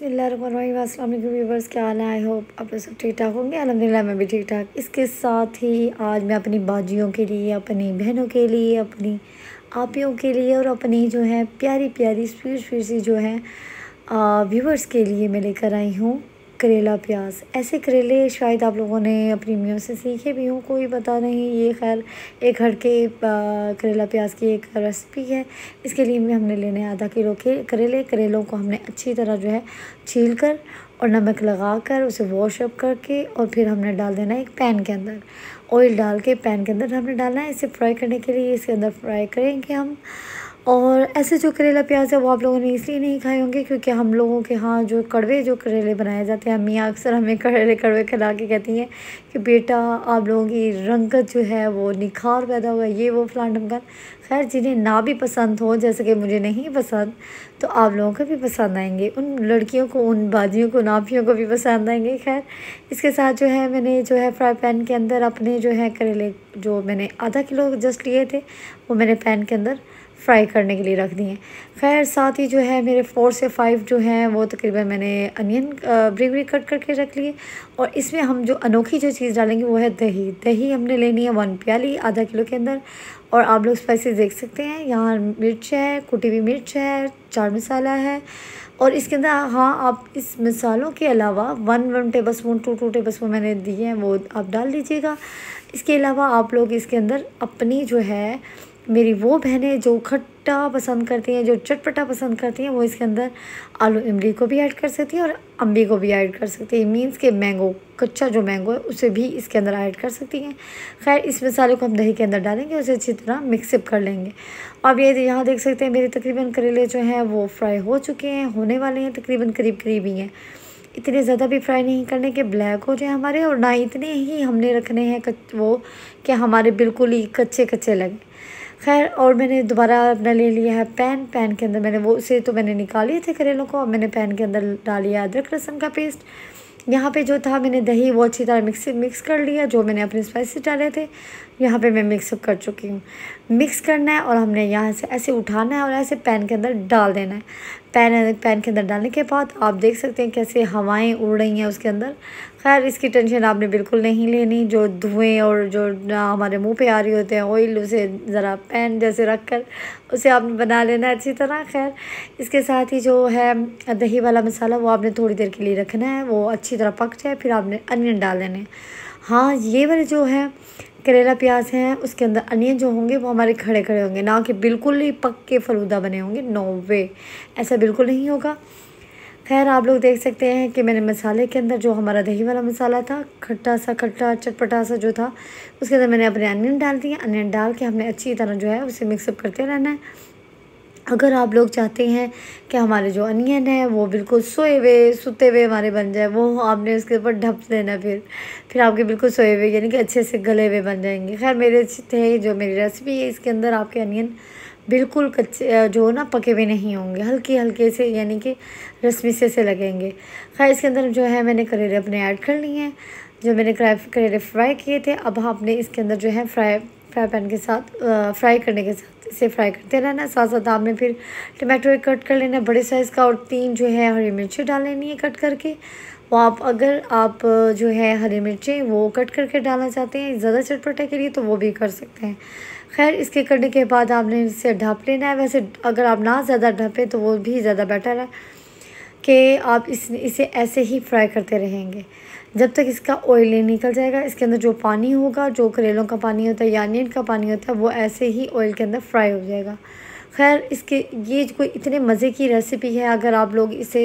viewers क्या हाल है I hope आप लोग सब ठीक ठाक होंगे अलहमदिल्ला मैं भी ठीक ठाक इसके साथ ही आज मैं अपनी बाजियों के लिए अपनी बहनों के लिए अपनी आपियों के लिए और अपनी जो है प्यारी प्यारी स्वीट स्वीट सी जो है व्यूवर्स के लिए मैं लेकर आई हूँ करेला प्याज ऐसे करेले शायद आप लोगों ने अपनी मियों से सीखे भी हों कोई पता नहीं ये खैर एक घर के करेला प्याज की एक रेसिपी है इसके लिए भी हमने लेने आधा किलो के करेले करेलों को हमने अच्छी तरह जो है छील कर और नमक लगा कर उसे वॉश अप करके और फिर हमने डाल देना एक पैन के अंदर ऑयल डाल के पैन के अंदर हमने डालना है इसे फ्राई करने के लिए इसके अंदर फ्राई करेंगे हम और ऐसे जो करेला प्याज है वो आप लोगों ने इसलिए नहीं खाए होंगे क्योंकि हम लोगों के यहाँ जो कड़वे जो करेले बनाए जाते हैं अम्मियाँ अक्सर हमें करेले कड़वे खिला के कहती हैं कि बेटा आप लोगों की रंगत जो है वो निखार पैदा हुआ ये वो फ्लान खैर जिन्हें ना भी पसंद हो जैसे कि मुझे नहीं पसंद तो आप लोगों को भी पसंद आएंगे उन लड़कियों को उन बाजियों को नापियों को भी पसंद आएंगे खैर इसके साथ जो है मैंने जो है फ्राई पैन के अंदर अपने जो है करेले जो मैंने आधा किलो जस्ट लिए थे वो मैंने पैन के अंदर फ्राई करने के लिए रख दिए खैर साथ ही जो है मेरे फ़ोर से फाइव जो हैं वो तकरीबन मैंने अनियन ब्रिक ब्रिक कट करके रख लिए और इसमें हम जो अनोखी जो चीज़ डालेंगे वो है दही दही हमने लेनी है वन प्याली आधा किलो के अंदर और आप लोग स्पाइसेस देख सकते हैं यहाँ मिर्च है कुटी हुई मिर्च है चार मसाला है और इसके अंदर हाँ आप इस मसालों के अलावा one one tablespoon two two tablespoon मैंने दिए हैं वो आप डाल दीजिएगा इसके अलावा आप लोग इसके अंदर अपनी जो है मेरी वो बहनें जो खट्टा पसंद करती हैं जो चटपटा पसंद करती हैं वो इसके अंदर आलू इमली को भी ऐड कर सकती हैं और अम्बी को भी ऐड कर सकती हैं मीन्स के मैंगो कच्चा जो मैंगो है उसे भी इसके अंदर ऐड कर सकती हैं खैर इस मसाले को हम दही के अंदर डालेंगे उसे अच्छी तरह मिक्सअप कर लेंगे अब ये यहाँ देख सकते हैं मेरे तकरीबन करेले जो हैं वो फ्राई हो चुके हैं होने वाले हैं तकरीबन करीब करीब ही हैं इतने ज़्यादा भी फ्राई नहीं करने के ब्लैक हो जाए हमारे और ना इतने ही हमने रखने हैं वो कि हमारे बिल्कुल ही कच्चे कच्चे लगें खैर और मैंने दोबारा अपना ले लिया है पैन पैन के अंदर मैंने वो उसे तो मैंने निकाली थे करेलों को और मैंने पैन के अंदर डालिया अदरक लहसुन का पेस्ट यहाँ पे जो था मैंने दही वो अच्छी तरह मिक्स मिक्स कर लिया जो मैंने अपने स्पाइसेस डाले थे यहाँ पे मैं मिक्सअप कर चुकी हूँ मिक्स करना है और हमने यहाँ से ऐसे उठाना है और ऐसे पैन के अंदर डाल देना है पैन पैन के अंदर डालने के बाद आप देख सकते हैं कैसे हवाएं उड़ रही हैं उसके अंदर खैर इसकी टेंशन आपने बिल्कुल नहीं लेनी जो धुएं और जो हमारे मुंह पे आ रही होते हैं ऑयल उसे ज़रा पैन जैसे रख कर उसे आपने बना लेना है अच्छी तरह खैर इसके साथ ही जो है दही वाला मसाला वो आपने थोड़ी देर के लिए रखना है वो अच्छी तरह पक जाए फिर आपने अनियन डाल देने हाँ ये वाले जो है करेला प्याज हैं उसके अंदर अनियन जो होंगे वो हमारे खड़े खड़े होंगे ना कि बिल्कुल ही पक के फलूदा बने होंगे नो वे ऐसा बिल्कुल नहीं होगा खैर आप लोग देख सकते हैं कि मैंने मसाले के अंदर जो हमारा दही वाला मसाला था खट्टा सा खट्टा चटपटा सा जो था उसके अंदर मैंने अपने अनियन डाल दिए अनियन डाल के हमने अच्छी तरह जो है उसे मिक्सअप करते रहना है अगर आप लोग चाहते हैं कि हमारे जो अनियन है वो बिल्कुल सोए हुए सुते हुए हमारे बन जाए वो आपने उसके ऊपर ढप देना फिर फिर आपके बिल्कुल सोए हुए यानी कि अच्छे से गले हुए बन जाएंगे खैर मेरे थे जो मेरी रेसिपी है इसके अंदर आपके अनियन बिल्कुल कच्चे जो ना पके हुए नहीं होंगे हल्के हल्के से यानी कि रसमी से से लगेंगे खैर इसके अंदर जो है मैंने करेले अपने ऐड कर लिए हैं जो मैंने करेले फ्राई किए थे अब आपने इसके अंदर जो है फ्राई फ्राई पैन के साथ आ, फ्राई करने के साथ इसे फ्राई करते रहना साथ साथ आपने फिर टमाटो एक कट कर लेना बड़े साइज़ का और तीन जो है हरी मिर्ची डाल लेनी है कट करके वो आप अगर आप जो है हरी मिर्चें वो कट करके डालना चाहते हैं ज़्यादा चटपटे के लिए तो वो भी कर सकते हैं खैर इसके करने के बाद आपने इसे ढप लेना है वैसे अगर आप ना ज़्यादा ढाँपें तो वो भी ज़्यादा बेटर है कि आप इस इसे ऐसे ही फ्राई करते रहेंगे जब तक इसका ऑयल नहीं निकल जाएगा इसके अंदर जो पानी होगा जो करेलों का पानी होता है या का पानी होता है वो ऐसे ही ऑयल के अंदर फ्राई हो जाएगा खैर इसके ये कोई इतने मज़े की रेसिपी है अगर आप लोग इसे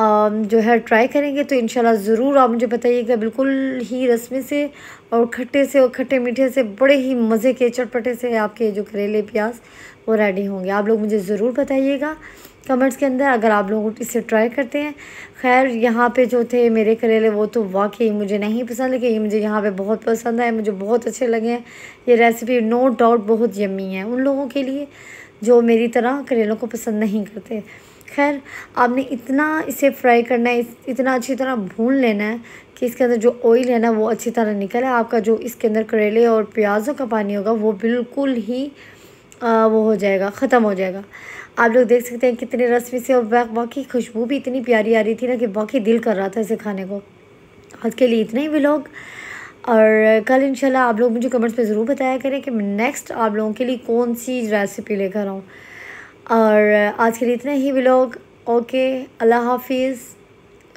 जो है ट्राई करेंगे तो इन ज़रूर आप मुझे बताइएगा बिल्कुल ही रस्मे से और खट्टे से और खट्टे मीठे से बड़े ही मज़े के चटपटे से आपके जो करेले प्याज वो रेडी होंगे आप लोग मुझे ज़रूर बताइएगा कमेंट्स के अंदर अगर आप लोग इसे ट्राई करते हैं खैर यहाँ पे जो थे मेरे करेले वो तो वाकई मुझे नहीं पसंद लेकिन ये मुझे यहाँ पे बहुत पसंद आए मुझे बहुत अच्छे लगे हैं ये रेसिपी नो डाउट बहुत यमी है उन लोगों के लिए जो मेरी तरह करेलों को पसंद नहीं करते खैर आपने इतना इसे फ्राई करना है इतना अच्छी तरह भून लेना है कि इसके अंदर जो ऑयल है ना वो अच्छी तरह निकले आपका जो इसके अंदर करेले और प्याज़ों का पानी होगा वो बिल्कुल ही आ, वो हो जाएगा ख़त्म हो जाएगा आप लोग देख सकते हैं कितने रस्मी से और बाकी खुशबू भी इतनी प्यारी आ रही थी ना कि बाकी दिल कर रहा था इसे खाने को आज के लिए इतना ही व्लॉग और कल इंशाल्लाह आप लोग मुझे कमेंट्स में ज़रूर बताया करें कि मैं नेक्स्ट आप लोगों के लिए कौन सी रेसिपी लेकर आऊँ और आज के लिए इतना ही व्लॉग ओके अल्लाह हाफिज़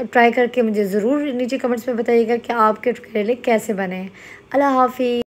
ट्राई करके मुझे ज़रूर नीचे कमेंट्स में बताइएगा कि आपके करेले कैसे बने अल्लाह हाफिज़